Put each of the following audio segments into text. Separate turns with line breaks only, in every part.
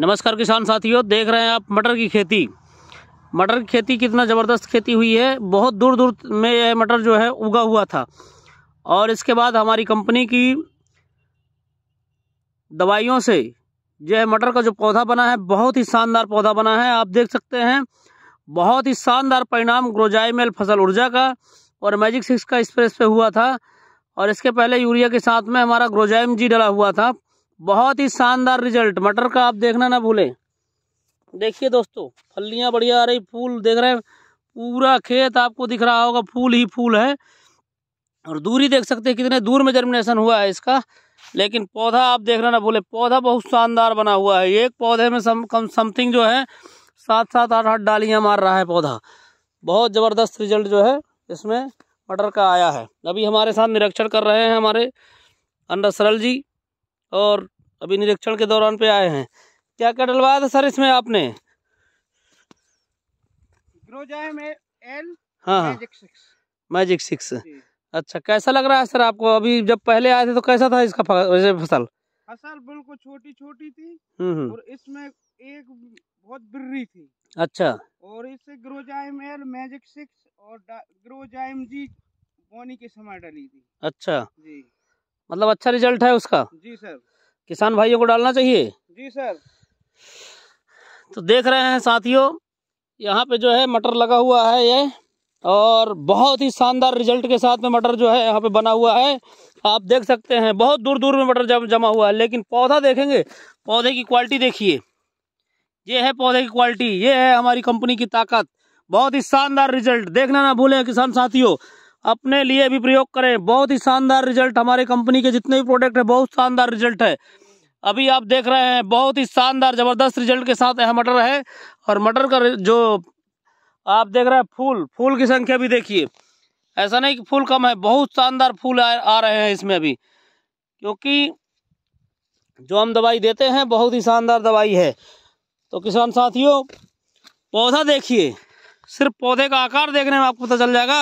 नमस्कार किसान साथियों देख रहे हैं आप मटर की खेती मटर की खेती कितना ज़बरदस्त खेती हुई है बहुत दूर दूर में यह मटर जो है उगा हुआ था और इसके बाद हमारी कंपनी की दवाइयों से यह मटर का जो पौधा बना है बहुत ही शानदार पौधा बना है आप देख सकते हैं बहुत ही शानदार परिणाम ग्रोजाइमेल फसल ऊर्जा का और मैजिक सिक्स का स्प्रेस पे हुआ था और इसके पहले यूरिया के साथ में हमारा ग्रोजाइम जी डला हुआ था बहुत ही शानदार रिजल्ट मटर का आप देखना ना भूलें देखिए दोस्तों फलियाँ बढ़िया आ रही फूल देख रहे हैं पूरा खेत आपको दिख रहा होगा फूल ही फूल है और दूरी देख सकते हैं कितने दूर में जर्मिनेशन हुआ है इसका लेकिन पौधा आप देखना ना भूले पौधा बहुत शानदार बना हुआ है एक पौधे में सम कम समथिंग जो है सात सात आठ आठ डालियाँ मार रहा है पौधा बहुत ज़बरदस्त रिजल्ट जो है इसमें मटर का आया है अभी हमारे साथ निरीक्षण कर रहे हैं हमारे सरल जी और अभी निरीक्षण के दौरान पे आए हैं क्या क्या डलवाया था सर इसमें आपने एल हाँ, हाँ। मैजिक सिक्स मैजिक सिक्स अच्छा कैसा लग रहा है सर आपको अभी जब पहले आए थे तो कैसा था इसका फसल फसल बिल्कुल छोटी छोटी थी हम्म, हम्म। और इसमें एक बहुत बिर्री थी अच्छा और इससे ग्रोजाइम एल मैजिक सिक्स और ग्रोजाइम जी बोनी के समय डली थी अच्छा जी मतलब अच्छा रिजल्ट है उसका जी सर किसान भाइयों को डालना चाहिए जी सर तो देख रहे हैं साथियों यहाँ पे जो है मटर लगा हुआ है ये और बहुत ही शानदार रिजल्ट के साथ में मटर जो है यहाँ पे बना हुआ है आप देख सकते हैं बहुत दूर दूर में मटर जमा हुआ है लेकिन पौधा देखेंगे पौधे की क्वालिटी देखिए ये है पौधे की क्वालिटी ये है हमारी कंपनी की ताकत बहुत ही शानदार रिजल्ट देखना ना भूलें किसान साथियों अपने लिए भी प्रयोग करें बहुत ही शानदार रिजल्ट हमारे कंपनी के जितने भी प्रोडक्ट है बहुत शानदार रिजल्ट है अभी आप देख रहे हैं बहुत ही शानदार ज़बरदस्त रिजल्ट के साथ यह मटर है और मटर का जो आप देख रहे हैं फूल फूल की संख्या भी देखिए ऐसा नहीं कि फूल कम है बहुत शानदार फूल आ, आ रहे हैं इसमें अभी क्योंकि जो हम दवाई देते हैं बहुत ही शानदार दवाई है तो किसान साथियों पौधा देखिए सिर्फ पौधे का आकार देखने में आपको पता चल जाएगा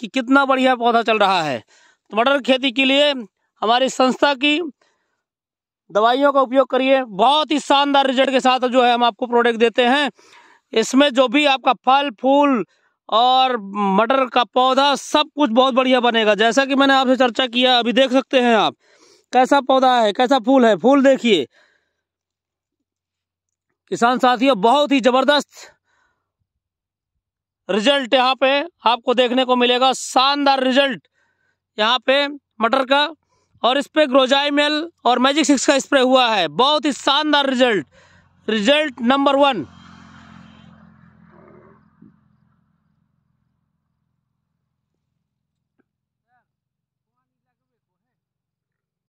कि कितना बढ़िया पौधा चल रहा है तो मटर खेती के लिए हमारी संस्था की दवाइयों का उपयोग करिए बहुत ही शानदार रिजल्ट के साथ जो है हम आपको प्रोडक्ट देते हैं इसमें जो भी आपका फल फूल और मटर का पौधा सब कुछ बहुत बढ़िया बनेगा जैसा कि मैंने आपसे चर्चा किया अभी देख सकते हैं आप कैसा पौधा है कैसा फूल है फूल देखिए किसान साथियों बहुत ही ज़बरदस्त रिजल्ट यहाँ पे आपको देखने को मिलेगा शानदार रिजल्ट यहाँ पे मटर का और इस पर ग्रोजाइमेल और मैजिक सिक्स का स्प्रे हुआ है बहुत ही शानदार रिजल्ट रिजल्ट नंबर वन